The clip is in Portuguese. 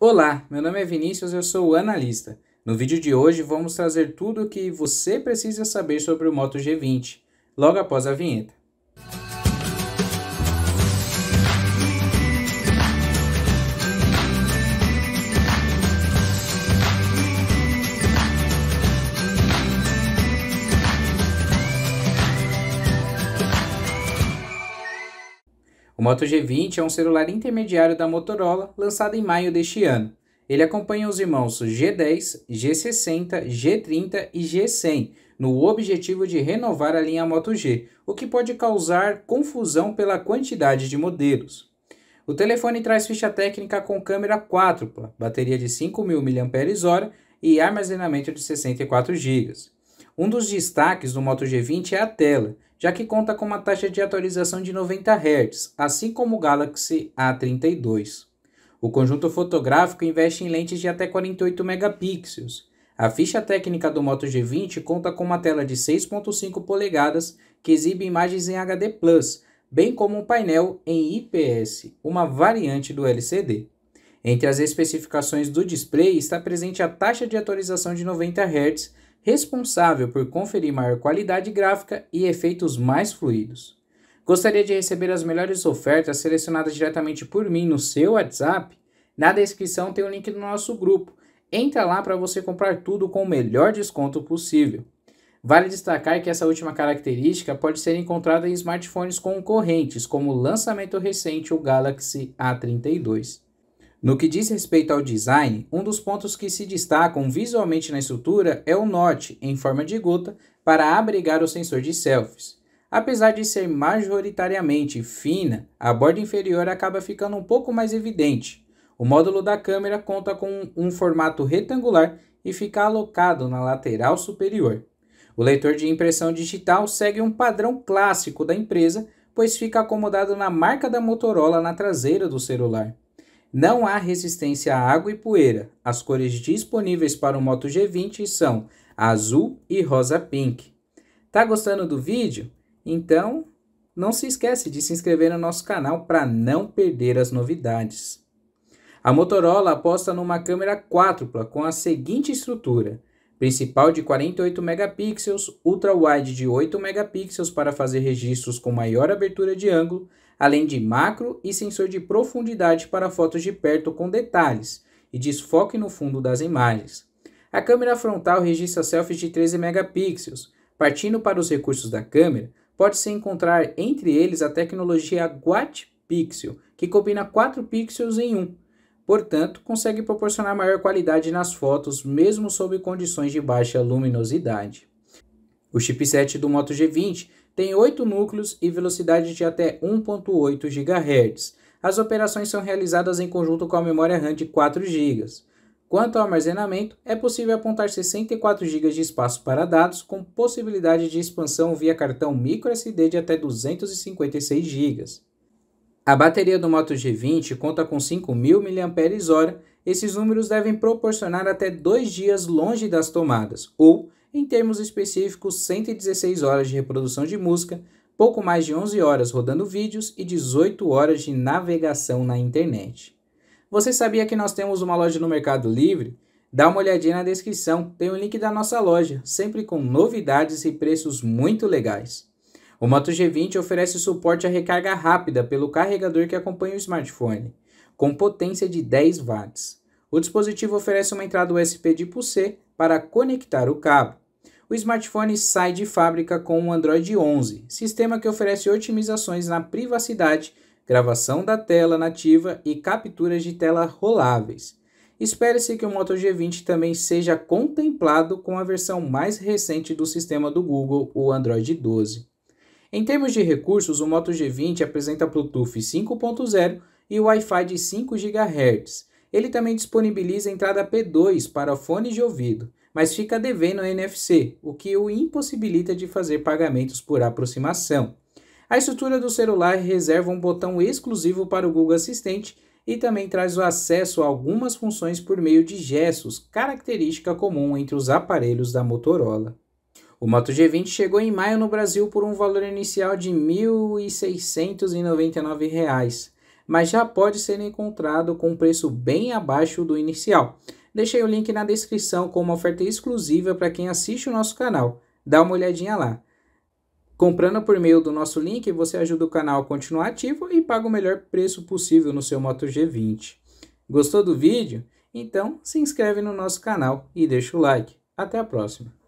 Olá, meu nome é Vinícius, eu sou o analista. No vídeo de hoje vamos trazer tudo o que você precisa saber sobre o Moto G20, logo após a vinheta. Moto G20 é um celular intermediário da Motorola, lançado em maio deste ano. Ele acompanha os irmãos G10, G60, G30 e G100, no objetivo de renovar a linha Moto G, o que pode causar confusão pela quantidade de modelos. O telefone traz ficha técnica com câmera quádrupla, bateria de 5.000 mAh e armazenamento de 64 GB. Um dos destaques do Moto G20 é a tela, já que conta com uma taxa de atualização de 90 Hz, assim como o Galaxy A32. O conjunto fotográfico investe em lentes de até 48 megapixels. A ficha técnica do Moto G20 conta com uma tela de 6.5 polegadas que exibe imagens em HD+, bem como um painel em IPS, uma variante do LCD. Entre as especificações do display está presente a taxa de atualização de 90 Hz responsável por conferir maior qualidade gráfica e efeitos mais fluidos. Gostaria de receber as melhores ofertas selecionadas diretamente por mim no seu WhatsApp? Na descrição tem o um link do nosso grupo. Entra lá para você comprar tudo com o melhor desconto possível. Vale destacar que essa última característica pode ser encontrada em smartphones concorrentes, como o lançamento recente o Galaxy A32. No que diz respeito ao design, um dos pontos que se destacam visualmente na estrutura é o norte, em forma de gota, para abrigar o sensor de selfies. Apesar de ser majoritariamente fina, a borda inferior acaba ficando um pouco mais evidente. O módulo da câmera conta com um formato retangular e fica alocado na lateral superior. O leitor de impressão digital segue um padrão clássico da empresa, pois fica acomodado na marca da Motorola na traseira do celular. Não há resistência à água e poeira. As cores disponíveis para o Moto G20 são azul e rosa pink. Tá gostando do vídeo? Então, não se esquece de se inscrever no nosso canal para não perder as novidades. A Motorola aposta numa câmera quádrupla com a seguinte estrutura: principal de 48 megapixels, ultra wide de 8 megapixels para fazer registros com maior abertura de ângulo, além de macro e sensor de profundidade para fotos de perto com detalhes e desfoque no fundo das imagens. A câmera frontal registra selfies de 13 megapixels. Partindo para os recursos da câmera, pode-se encontrar entre eles a tecnologia Watt Pixel, que combina 4 pixels em um. Portanto, consegue proporcionar maior qualidade nas fotos, mesmo sob condições de baixa luminosidade. O chipset do Moto G20 tem 8 núcleos e velocidade de até 1.8 GHz. As operações são realizadas em conjunto com a memória RAM de 4 GB. Quanto ao armazenamento, é possível apontar 64 GB de espaço para dados, com possibilidade de expansão via cartão microSD de até 256 GB. A bateria do Moto G20 conta com 5.000 mAh. Esses números devem proporcionar até dois dias longe das tomadas, ou em termos específicos, 116 horas de reprodução de música, pouco mais de 11 horas rodando vídeos e 18 horas de navegação na internet. Você sabia que nós temos uma loja no Mercado Livre? Dá uma olhadinha na descrição, tem o um link da nossa loja, sempre com novidades e preços muito legais. O Moto G20 oferece suporte à recarga rápida pelo carregador que acompanha o smartphone, com potência de 10 watts. O dispositivo oferece uma entrada USB tipo C para conectar o cabo o smartphone sai de fábrica com o Android 11, sistema que oferece otimizações na privacidade, gravação da tela nativa e capturas de tela roláveis. Espere-se que o Moto G20 também seja contemplado com a versão mais recente do sistema do Google, o Android 12. Em termos de recursos, o Moto G20 apresenta Bluetooth 5.0 e Wi-Fi de 5 GHz. Ele também disponibiliza entrada P2 para fones de ouvido mas fica devendo a NFC, o que o impossibilita de fazer pagamentos por aproximação. A estrutura do celular reserva um botão exclusivo para o Google Assistente e também traz o acesso a algumas funções por meio de gestos, característica comum entre os aparelhos da Motorola. O Moto G20 chegou em maio no Brasil por um valor inicial de R$ 1.699, mas já pode ser encontrado com um preço bem abaixo do inicial, Deixei o link na descrição com uma oferta exclusiva para quem assiste o nosso canal. Dá uma olhadinha lá. Comprando por meio do nosso link, você ajuda o canal a continuar ativo e paga o melhor preço possível no seu Moto G20. Gostou do vídeo? Então se inscreve no nosso canal e deixa o like. Até a próxima!